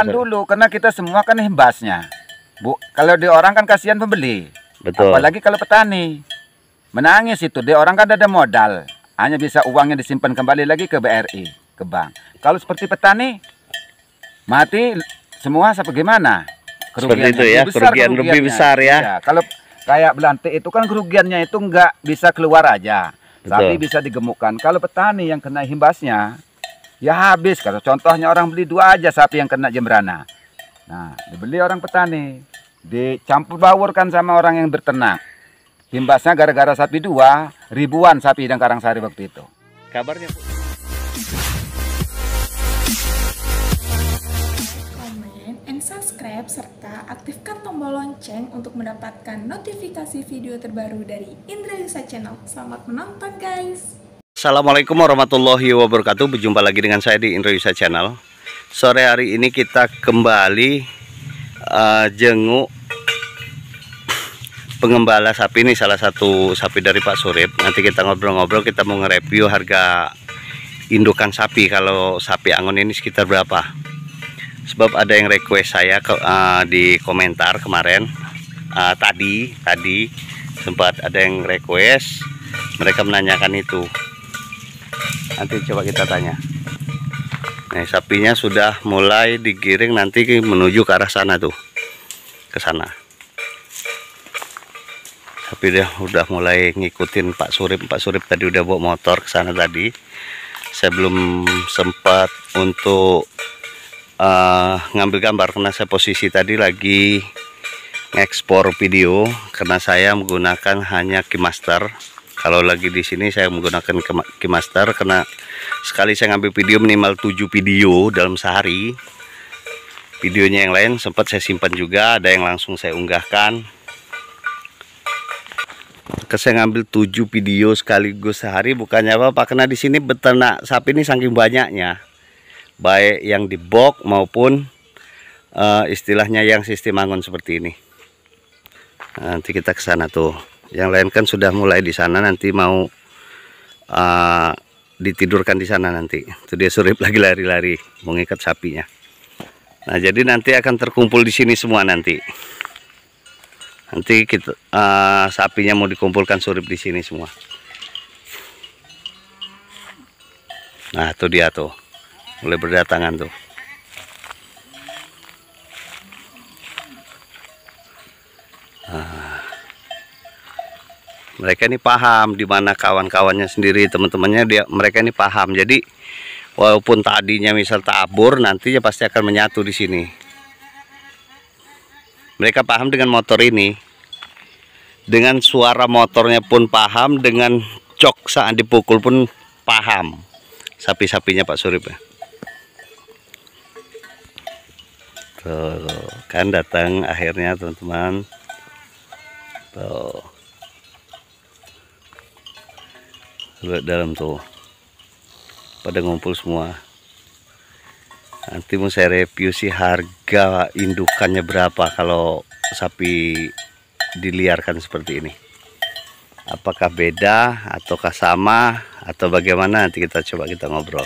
kan dulu karena kita semua kan imbasnya. Bu, kalau di orang kan kasihan pembeli. Betul. Apalagi kalau petani. Menangis itu, di orang kan ada modal. Hanya bisa uangnya disimpan kembali lagi ke BRI, ke bank. Kalau seperti petani mati semua bagaimana? Kerugian Seperti itu ya, lebih besar, kerugian lebih besar ya. ya. Kalau kayak belantik itu kan kerugiannya itu nggak bisa keluar aja. Betul. Tapi bisa digemukkan. Kalau petani yang kena himbasnya, ya habis. Kalau contohnya orang beli dua aja sapi yang kena jembrana. Nah, dibeli orang petani, dicampur baurkan sama orang yang berternak. Imbasnya gara-gara sapi dua, ribuan sapi dan karang sari waktu itu. Kabarnya Comment and subscribe serta aktifkan tombol lonceng untuk mendapatkan notifikasi video terbaru dari Indra Yusa Channel. Selamat menonton guys! Assalamualaikum warahmatullahi wabarakatuh Berjumpa lagi dengan saya di Indonesia Channel Sore hari ini kita kembali uh, Jenguk Pengembala sapi ini salah satu sapi dari Pak Surip Nanti kita ngobrol-ngobrol kita mau nge-review harga Indukan sapi kalau sapi angon ini sekitar berapa Sebab ada yang request saya ke, uh, di komentar kemarin uh, Tadi Tadi sempat ada yang request mereka menanyakan itu nanti coba kita tanya Nah, sapinya sudah mulai digiring nanti menuju ke arah sana tuh. Ke sana. tapi dia udah mulai ngikutin Pak Surip. Pak Surip tadi udah bawa motor ke sana tadi. Saya belum sempat untuk uh, ngambil gambar karena saya posisi tadi lagi ngekspor video karena saya menggunakan hanya Kimaster kalau lagi di sini saya menggunakan keymaster karena sekali saya ngambil video minimal 7 video dalam sehari videonya yang lain sempat saya simpan juga ada yang langsung saya unggahkan saya ngambil 7 video sekaligus sehari bukannya apa-apa karena di sini beternak sapi ini saking banyaknya baik yang di box maupun uh, istilahnya yang sistem angon seperti ini nanti kita ke sana tuh yang lain kan sudah mulai di sana nanti mau uh, ditidurkan di sana nanti itu dia surip lagi lari-lari mengikat sapinya nah jadi nanti akan terkumpul di sini semua nanti nanti kita uh, sapinya mau dikumpulkan surip di sini semua nah itu dia tuh mulai berdatangan tuh ah mereka ini paham di mana kawan-kawannya sendiri teman-temannya dia mereka ini paham jadi walaupun tadinya misal tabur nantinya pasti akan menyatu di sini mereka paham dengan motor ini dengan suara motornya pun paham dengan cok saat dipukul pun paham sapi-sapinya Pak Surip ya tuh kan datang akhirnya teman-teman tuh lihat dalam tuh pada ngumpul semua nanti mau saya review sih harga indukannya berapa kalau sapi diliarkan seperti ini apakah beda ataukah sama atau bagaimana nanti kita coba kita ngobrol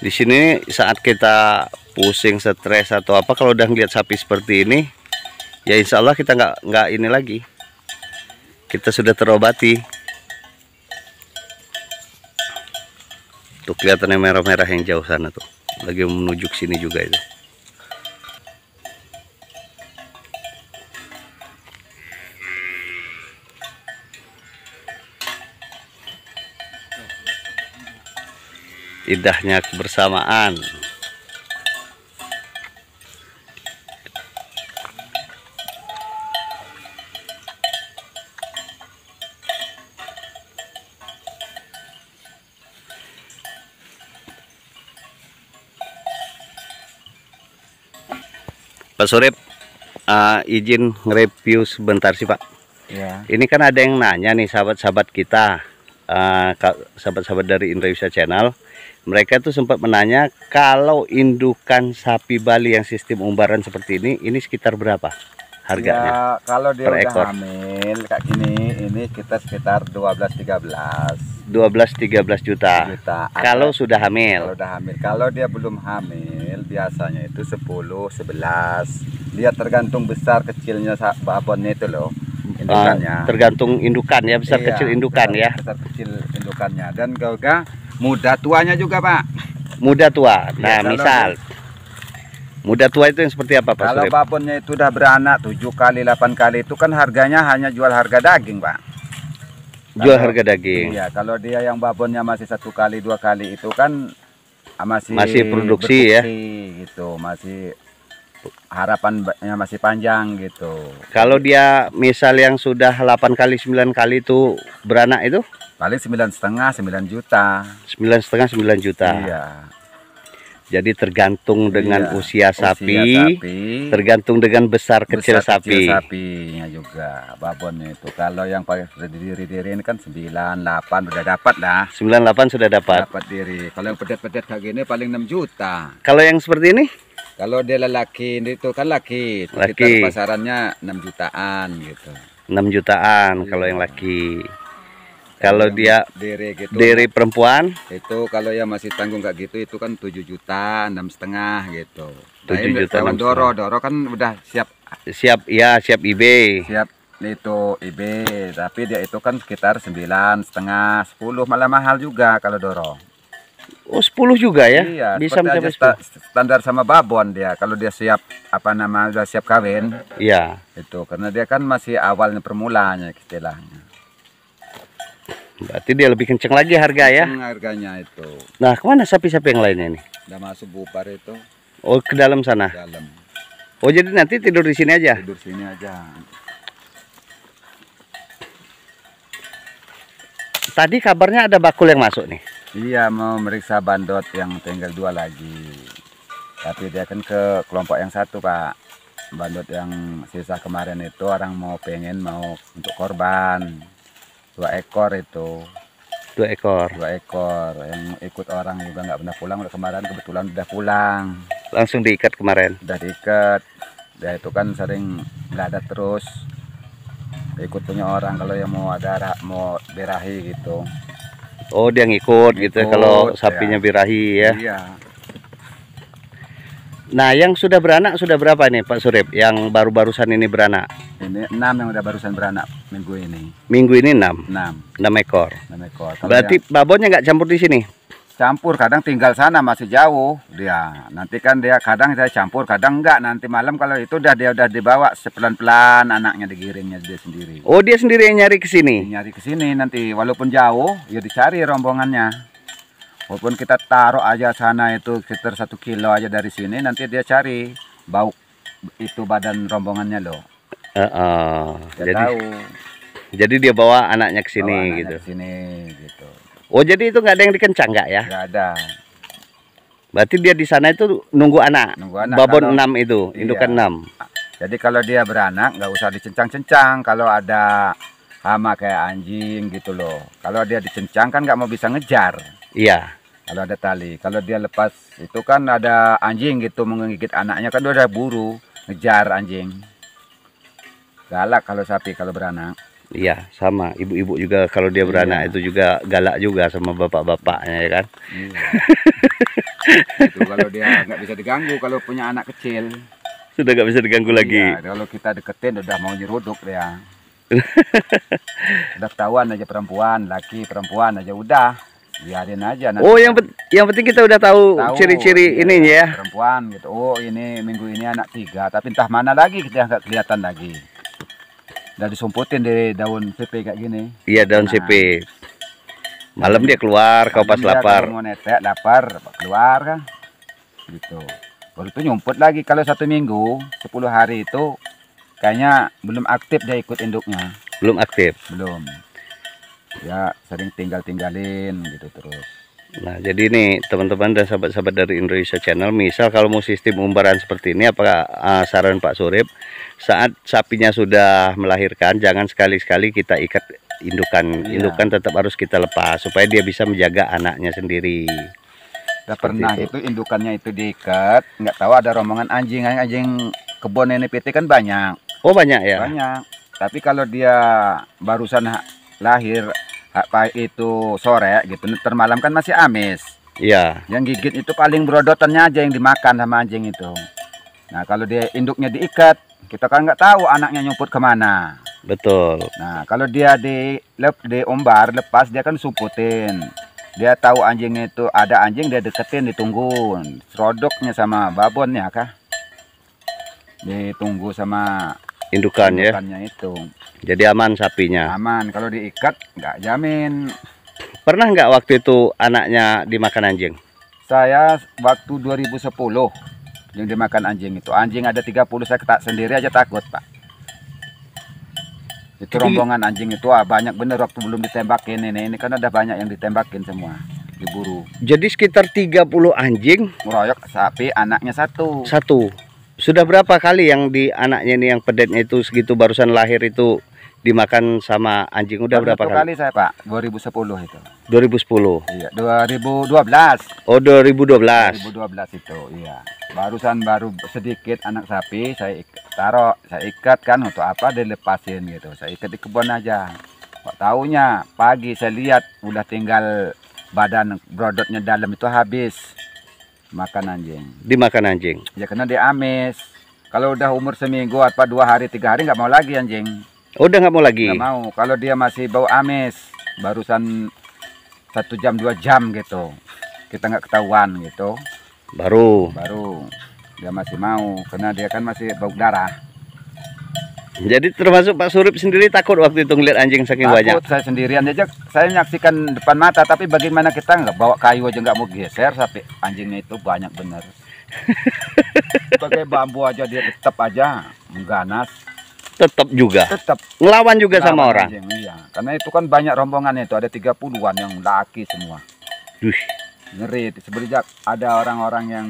Di sini saat kita pusing stres atau apa kalau udah ngeliat sapi seperti ini ya insya Allah kita nggak nggak ini lagi kita sudah terobati tuh kelihatannya merah-merah yang jauh sana tuh lagi menuju ke sini juga itu indahnya kebersamaan Pak Surip, uh, izin review sebentar sih Pak. Ya. Ini kan ada yang nanya nih sahabat-sahabat kita, eh, sahabat-sahabat uh, dari Indonesia Channel. Mereka tuh sempat menanya kalau indukan sapi Bali yang sistem umbaran seperti ini, ini sekitar berapa harganya? Ya, kalau dia per udah ekor? hamil kayak gini, ini kita sekitar 12-13. 12-13 juta. juta. Kalau sudah hamil. Kalau sudah hamil. Kalau dia belum hamil biasanya itu 10, 11. Lihat tergantung besar kecilnya babonnya itu loh. Indukannya. Uh, tergantung indukan ya, besar iya, kecil indukan besar, ya. Besar kecil indukannya dan gaga muda tuanya juga, Pak. Muda tua. Iya, nah, ya, misal Muda tua itu yang seperti apa Pak Kalau Surip? babonnya itu udah beranak 7 kali 8 kali itu kan harganya hanya jual harga daging Pak Jual kalau, harga daging Iya kalau dia yang babonnya masih satu kali dua kali itu kan Ah, masih masih produksi ya gitu masih harapannya masih panjang gitu kalau dia misal yang sudah 8 kali 9 kali itu beranak itu paling sembilan setengah sembilan juta sembilan setengah sembilan juta iya jadi tergantung dengan iya, usia, sapi, usia sapi, tergantung dengan besar, besar kecil sapi. Kecil sapinya juga babonnya itu. Kalau yang pakai sudah diri-diri ini kan 98 sudah dapat lah. 98 sudah dapat. Dapat diri. Kalau yang pedet-pedet kayak gini paling 6 juta. Kalau yang seperti ini? Kalau dia lelaki itu kan laki. Itu laki. Kita pasarannya 6 jutaan gitu. 6 jutaan iya. kalau yang iya. laki kalau dia diri gitu diri perempuan itu kalau ya masih tanggung kayak gitu itu kan tujuh juta enam setengah gitu nah, tujuh nah, juta enam doro doro kan udah siap siap ya siap IB siap itu IB tapi dia itu kan sekitar sembilan setengah sepuluh malah mahal juga kalau doro Oh 10 juga ya? Iya, bisa mencapai sta standar sama babon dia. Kalau dia siap apa nama sudah siap kawin. Iya. Itu karena dia kan masih awalnya permulaannya istilahnya. Berarti dia lebih kenceng lagi harga ya? Kenceng harganya itu. Nah, kemana sapi-sapi yang lainnya ini? Udah masuk bupar itu. Oh, ke dalam sana? Ke dalam. Oh, jadi nanti tidur di sini aja? Tidur sini aja. Tadi kabarnya ada bakul yang masuk nih? Iya, mau meriksa bandot yang tinggal dua lagi. Tapi dia kan ke kelompok yang satu, Pak. Bandot yang sisa kemarin itu orang mau pengen mau untuk korban dua ekor itu dua ekor dua ekor yang ikut orang juga nggak pernah pulang udah kemarin kebetulan udah pulang langsung diikat kemarin udah diikat ya itu kan sering nggak ada terus ikut punya orang kalau yang mau ada mau birahi gitu oh dia ngikut, ngikut gitu kalau sapinya ya. birahi ya iya Nah, yang sudah beranak sudah berapa nih Pak Surip? Yang baru-barusan ini beranak? Ini enam yang udah barusan beranak minggu ini. Minggu ini enam. Enam. Enam ekor. Enam ekor. Kalau Berarti yang... babonnya nggak campur di sini? Campur, kadang tinggal sana masih jauh dia. Nanti kan dia kadang saya campur, kadang nggak. Nanti malam kalau itu udah dia udah dibawa sepelan-pelan anaknya digiringnya dia sendiri. Oh, dia sendiri yang nyari ke sini? Nyari ke sini nanti walaupun jauh, ya dicari rombongannya walaupun kita taruh aja sana itu sekitar satu kilo aja dari sini nanti dia cari bau itu badan rombongannya loh uh, uh, jadi tahu. jadi dia bawa anaknya ke sini gitu sini gitu oh jadi itu nggak ada yang dikencang nggak ya nggak ada berarti dia di sana itu nunggu anak, nunggu anak babon enam itu iya. indukan enam jadi kalau dia beranak nggak usah dicencang-cencang kalau ada hama kayak anjing gitu loh kalau dia dicencang kan nggak mau bisa ngejar iya kalau ada tali kalau dia lepas itu kan ada anjing gitu menggigit anaknya kan dia udah buru ngejar anjing galak kalau sapi kalau beranak Iya, sama. Ibu-ibu juga kalau dia iya. beranak iya. itu juga galak juga sama bapak-bapaknya ya kan. Iya. itu kalau dia nggak bisa diganggu kalau punya anak kecil. Sudah nggak bisa diganggu iya, lagi. kalau kita deketin udah mau nyeruduk ya udah ketahuan aja perempuan, laki perempuan aja udah biarin aja nanti. oh yang yang penting kita udah tahu ciri-ciri ya, ini ya perempuan gitu oh ini minggu ini anak tiga tapi entah mana lagi kita nggak kelihatan lagi udah disumputin dari daun CP kayak gini iya daun nah. CP malam dia keluar kau pas lapar mau netek lapar keluar kan gitu baru itu nyumput lagi kalau satu minggu sepuluh hari itu kayaknya belum aktif dia ikut induknya belum aktif belum ya sering tinggal-tinggalin gitu terus Nah, jadi ini teman-teman dan sahabat-sahabat dari Indonesia Channel, misal kalau mau sistem umbaran seperti ini, apakah uh, saran Pak Surip saat sapinya sudah melahirkan, jangan sekali-sekali kita ikat indukan, iya. indukan tetap harus kita lepas supaya dia bisa menjaga anaknya sendiri. Gak pernah itu. itu indukannya itu diikat, nggak tahu ada rombongan anjing, anjing kebun NPT kan banyak. Oh banyak ya? Banyak. Tapi kalau dia barusan lahir apa itu sore gitu termalam kan masih amis iya yang gigit itu paling brodotannya aja yang dimakan sama anjing itu nah kalau dia induknya diikat kita kan nggak tahu anaknya nyumput kemana betul nah kalau dia di lep, di umbar lepas dia kan suputin dia tahu anjing itu ada anjing dia deketin ditunggu serodoknya sama babonnya kah ditunggu sama indukan ya indukannya itu jadi aman sapinya aman kalau diikat nggak jamin pernah nggak waktu itu anaknya dimakan anjing saya waktu 2010 yang dimakan anjing itu anjing ada 30 saya ketak sendiri aja takut pak itu rombongan anjing itu ah, banyak bener waktu belum ditembakin ini ini kan ada banyak yang ditembakin semua diburu jadi sekitar 30 anjing meroyok sapi anaknya satu satu sudah berapa kali yang di anaknya ini yang pedetnya itu segitu barusan lahir itu dimakan sama anjing udah berapa kali? kali saya Pak 2010 itu 2010 iya 2012 oh 2012 2012 itu iya barusan baru sedikit anak sapi saya taruh saya ikat kan untuk apa dilepasin gitu saya ikat di kebun aja Pak taunya pagi saya lihat udah tinggal badan brodotnya dalam itu habis Makan anjing. Dimakan anjing. Ya karena dia amis. Kalau udah umur seminggu apa dua hari tiga hari nggak mau lagi anjing. Udah nggak mau lagi. Nggak mau. Kalau dia masih bau amis, barusan satu jam dua jam gitu, kita nggak ketahuan gitu. Baru. Baru. Dia masih mau karena dia kan masih bau darah. Jadi termasuk Pak Surip sendiri takut waktu itu ngeliat anjing saking takut banyak. Takut saya sendirian aja. Saya menyaksikan depan mata, tapi bagaimana kita nggak bawa kayu aja nggak mau geser sampai anjingnya itu banyak bener. Pakai bambu aja dia tetap aja mengganas. Tetap juga. Tetap. Ngelawan juga Lawan sama orang. Anjing, iya. Karena itu kan banyak rombongan itu ada 30-an yang laki semua. Duh. Ngeri. Sebenarnya ada orang-orang yang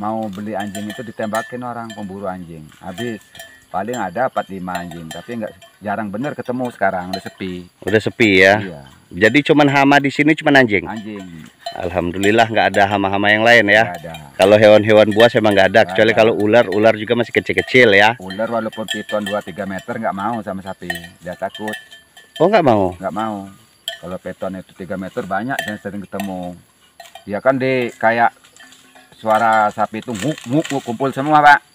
mau beli anjing itu ditembakin orang pemburu anjing. Habis paling ada 45 anjing tapi nggak jarang bener ketemu sekarang udah sepi udah sepi ya iya. jadi cuman hama di sini cuman anjing anjing Alhamdulillah nggak ada hama-hama yang lain ya kalau hewan-hewan buas emang nggak ada kecuali kalau ular ular juga masih kecil-kecil ya ular walaupun piton 2-3 meter nggak mau sama sapi dia takut oh nggak mau nggak mau kalau piton itu 3 meter banyak dan sering ketemu dia kan di kayak suara sapi itu nguk, nguk kumpul semua pak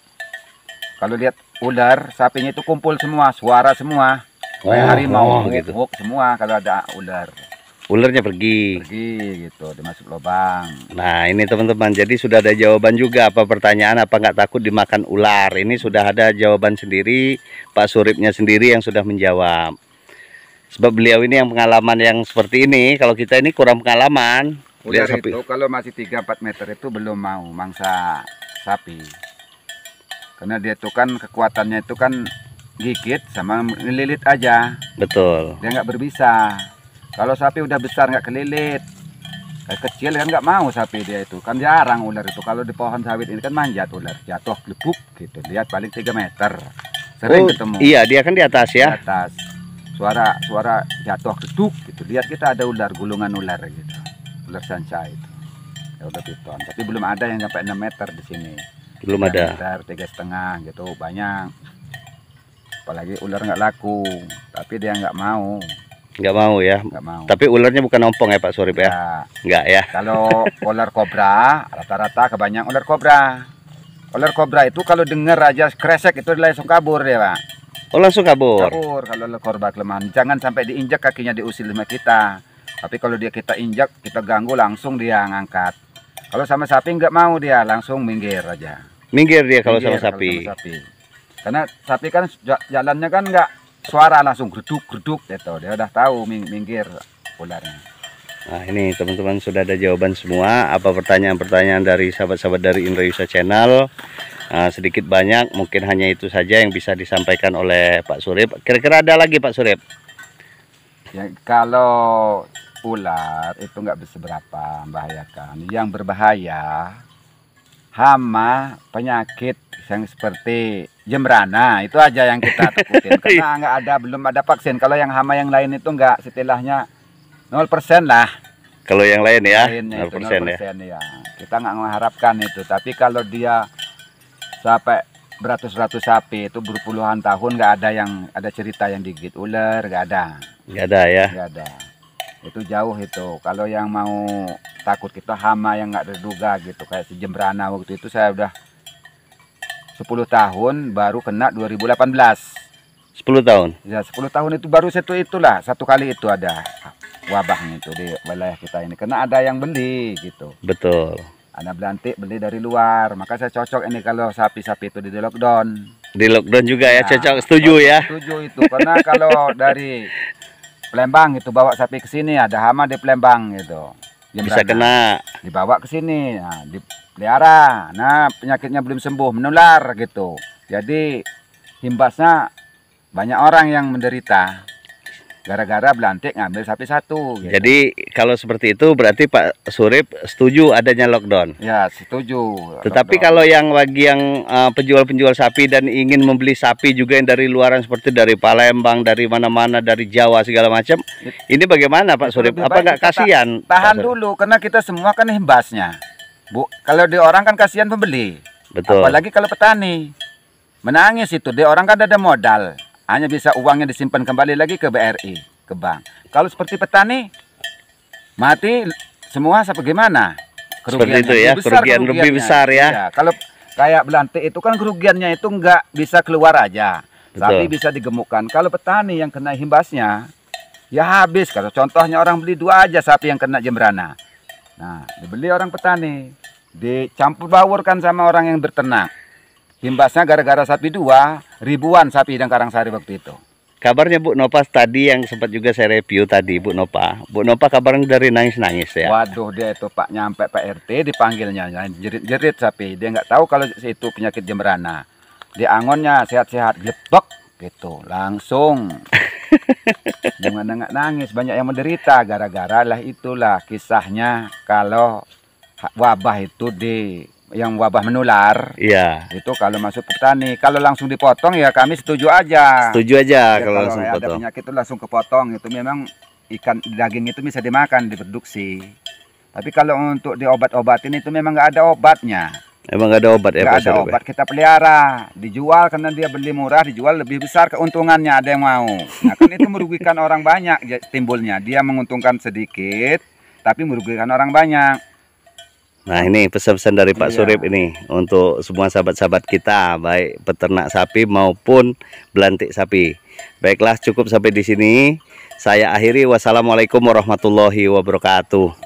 kalau lihat ular sapinya itu kumpul semua suara semua kayak oh, harimau oh, gitu semua kalau ada ular ularnya pergi pergi gitu dimasuk lubang nah ini teman-teman jadi sudah ada jawaban juga apa pertanyaan apa nggak takut dimakan ular ini sudah ada jawaban sendiri Pak Suripnya sendiri yang sudah menjawab sebab beliau ini yang pengalaman yang seperti ini kalau kita ini kurang pengalaman ular Lihat itu kalau masih 3-4 meter itu belum mau mangsa sapi karena dia itu kan kekuatannya itu kan gigit sama ngelilit aja betul dia nggak berbisa kalau sapi udah besar nggak kelilit kayak kecil kan nggak mau sapi dia itu kan jarang ular itu kalau di pohon sawit ini kan manjat ular jatuh lebuk gitu lihat paling 3 meter sering oh, ketemu iya dia kan di atas ya di atas suara suara jatuh lebuk gitu lihat kita ada ular gulungan ular gitu ular sanca itu ya udah piton tapi belum ada yang sampai 6 meter di sini belum ada sekitar tiga setengah gitu banyak apalagi ular nggak laku tapi dia nggak mau nggak mau ya nggak mau tapi ularnya bukan ompong ya Pak Surip ya, nggak ya kalau ular kobra rata-rata kebanyakan ular kobra ular kobra itu kalau dengar aja kresek itu langsung kabur ya Pak oh langsung kabur kabur kalau ular kobra kelemahan jangan sampai diinjak kakinya diusil sama kita tapi kalau dia kita injak kita ganggu langsung dia ngangkat kalau sama sapi nggak mau dia langsung minggir aja minggir dia kalau sama sapi. Kalau Karena sapi kan jalannya kan nggak suara langsung gerduk gerduk gitu. Dia udah tahu minggir ularnya. Nah ini teman-teman sudah ada jawaban semua apa pertanyaan-pertanyaan dari sahabat-sahabat dari Indra Yusa Channel nah, sedikit banyak mungkin hanya itu saja yang bisa disampaikan oleh Pak Surip kira-kira ada lagi Pak Surip ya, kalau ular itu nggak berseberapa membahayakan yang berbahaya hama, penyakit yang seperti jemrana itu aja yang kita takutin karena iya. nggak ada belum ada vaksin. Kalau yang hama yang lain itu nggak setelahnya 0% lah. Kalau yang lain ya, 0%, ya. ya. Kita nggak mengharapkan itu, tapi kalau dia sampai beratus-ratus sapi itu berpuluhan tahun nggak ada yang ada cerita yang digigit ular, nggak ada. Nggak ada ya. Nggak ada itu jauh itu kalau yang mau takut kita hama yang nggak terduga gitu kayak si jembrana waktu itu saya udah 10 tahun baru kena 2018 10 tahun ya 10 tahun itu baru satu itulah satu kali itu ada wabahnya itu di wilayah kita ini karena ada yang beli gitu betul anak belantik beli dari luar maka saya cocok ini kalau sapi-sapi itu di lockdown di lockdown juga ya, ya cocok setuju ya setuju itu karena kalau dari Palembang gitu bawa sapi ke sini ada hama di Palembang gitu. Jenderanya. Bisa kena. Dibawa ke sini, nah, dipelihara. Nah penyakitnya belum sembuh menular gitu. Jadi imbasnya banyak orang yang menderita gara-gara belantik ngambil sapi satu. Gitu. Jadi kalau seperti itu berarti Pak Surip setuju adanya lockdown. Ya setuju. Tetapi lockdown. kalau yang bagi yang eh, penjual-penjual uh, sapi dan ingin membeli sapi juga yang dari luaran seperti dari Palembang, dari mana-mana, dari Jawa segala macam, ini bagaimana Pak Surip? Apa nggak kasihan? Tahan dulu karena kita semua kan imbasnya. Bu, kalau di orang kan kasihan pembeli. Betul. Apalagi kalau petani menangis itu, di orang kan ada modal hanya bisa uangnya disimpan kembali lagi ke BRI, ke bank. Kalau seperti petani, mati semua sampai gimana? Kerugian seperti itu ya, lebih besar, kerugian lebih besar ya. ya. Kalau kayak belantik itu kan kerugiannya itu nggak bisa keluar aja, Betul. tapi bisa digemukkan. Kalau petani yang kena himbasnya, ya habis. Kalau contohnya orang beli dua aja sapi yang kena jembrana. Nah, dibeli orang petani, dicampur baurkan sama orang yang berternak. Imbasnya gara-gara sapi dua, ribuan sapi hidang sehari waktu itu. Kabarnya Bu Nopa tadi yang sempat juga saya review tadi Bu Nopa. Bu Nopa kabarnya dari nangis-nangis ya. Waduh dia itu Pak nyampe Pak RT dipanggilnya jerit-jerit sapi. Dia nggak tahu kalau itu penyakit jemberana. Dia angonnya sehat-sehat glepek gitu langsung. Jangan nggak nangis banyak yang menderita gara-gara lah itulah kisahnya kalau wabah itu di yang wabah menular. Iya. Itu kalau masuk petani, kalau langsung dipotong ya kami setuju aja. Setuju aja ya, kalau, kalau langsung ada potong. penyakit itu langsung kepotong itu memang ikan daging itu bisa dimakan diproduksi. Tapi kalau untuk diobat-obatin itu memang nggak ada obatnya. Emang gak ada obat ya? Gak ada ya? obat kita pelihara, dijual karena dia beli murah, dijual lebih besar keuntungannya ada yang mau. Nah kan itu merugikan orang banyak ya, timbulnya. Dia menguntungkan sedikit, tapi merugikan orang banyak. Nah ini pesan-pesan dari Pak iya. Surip ini untuk semua sahabat-sahabat kita baik peternak sapi maupun belantik sapi. Baiklah cukup sampai di sini. Saya akhiri wassalamualaikum warahmatullahi wabarakatuh.